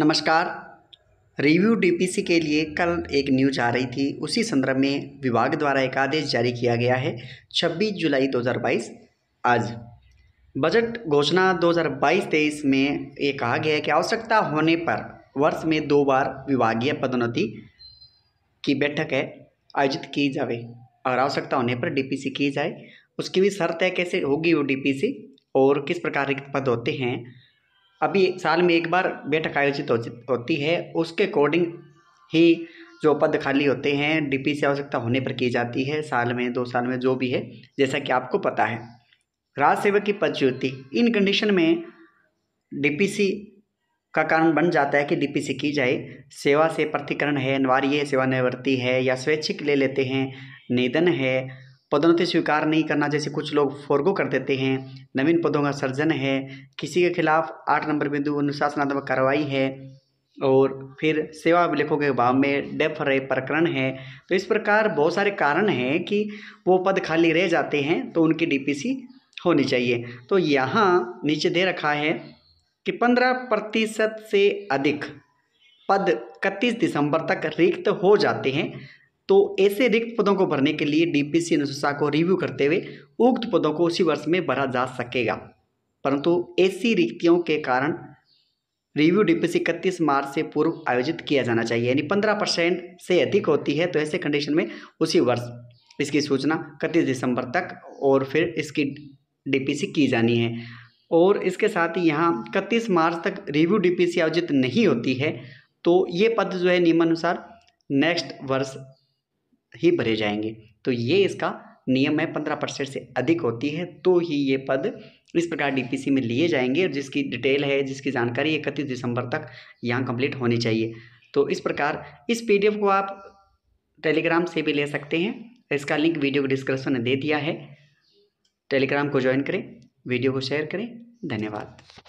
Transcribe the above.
नमस्कार review DPC के लिए कल एक न्यूज आ रही थी उसी संदर्भ में विभाग द्वारा एक आदेश जारी किया गया है 26 जुलाई 2022 आज बजट घोषणा 2022-23 में ये कहा गया है कि आवश्यकता होने पर वर्ष में दो बार विभागीय पदोन्नति की बैठक है आयोजित की जाए और आवश्यकता होने पर डीपीसी की जाए उसकी भी शर्त है कैसे होगी वो डी और किस प्रकार के पद होते हैं अभी साल में एक बार बैठक आयोजित होती है उसके अकॉर्डिंग ही जो पद खाली होते हैं डीपी से आवश्यकता होने पर की जाती है साल में दो साल में जो भी है जैसा कि आपको पता है राज सेवक की पदच्युति इन कंडीशन में डीपीसी का कारण बन जाता है कि डीपीसी की जाए सेवा से प्रतिकरण है अनिवार्य सेवानिवृत्ति है या स्वैच्छिक ले लेते हैं निधन है पदोन्नति स्वीकार नहीं करना जैसे कुछ लोग फोरगो कर देते हैं नवीन पदों का सर्जन है किसी के खिलाफ आठ नंबर बिंदु अनुशासनात्मक कार्रवाई है और फिर सेवा अभिलेखों के अभाव में डेफ रहे प्रकरण है तो इस प्रकार बहुत सारे कारण हैं कि वो पद खाली रह जाते हैं तो उनकी डीपीसी होनी चाहिए तो यहाँ नीचे दे रखा है कि पंद्रह प्रतिशत से अधिक पद इकतीस दिसंबर तक रिक्त हो जाते हैं तो ऐसे रिक्त पदों को भरने के लिए डीपीसी अनुशंसा को रिव्यू करते हुए उक्त पदों को उसी वर्ष में भरा जा सकेगा परंतु ऐसी रिक्तियों के कारण रिव्यू डीपीसी इकतीस मार्च से पूर्व आयोजित किया जाना चाहिए यानी पंद्रह परसेंट से अधिक होती है तो ऐसे कंडीशन में उसी वर्ष इसकी सूचना इकतीस दिसंबर तक और फिर इसकी डीपीसी की जानी है और इसके साथ ही यहाँ इकतीस मार्च तक रिव्यू डीपीसी आयोजित नहीं होती है तो ये पद जो है नियमानुसार नेक्स्ट वर्ष ही भरे जाएंगे तो ये इसका नियम है पंद्रह परसेंट से अधिक होती है तो ही ये पद इस प्रकार डीपीसी में लिए जाएंगे और जिसकी डिटेल है जिसकी जानकारी इकतीस दिसंबर तक यहाँ कंप्लीट होनी चाहिए तो इस प्रकार इस पीडीएफ को आप टेलीग्राम से भी ले सकते हैं इसका लिंक वीडियो को डिस्क्रिप्शन में दे दिया है टेलीग्राम को ज्वाइन करें वीडियो को शेयर करें धन्यवाद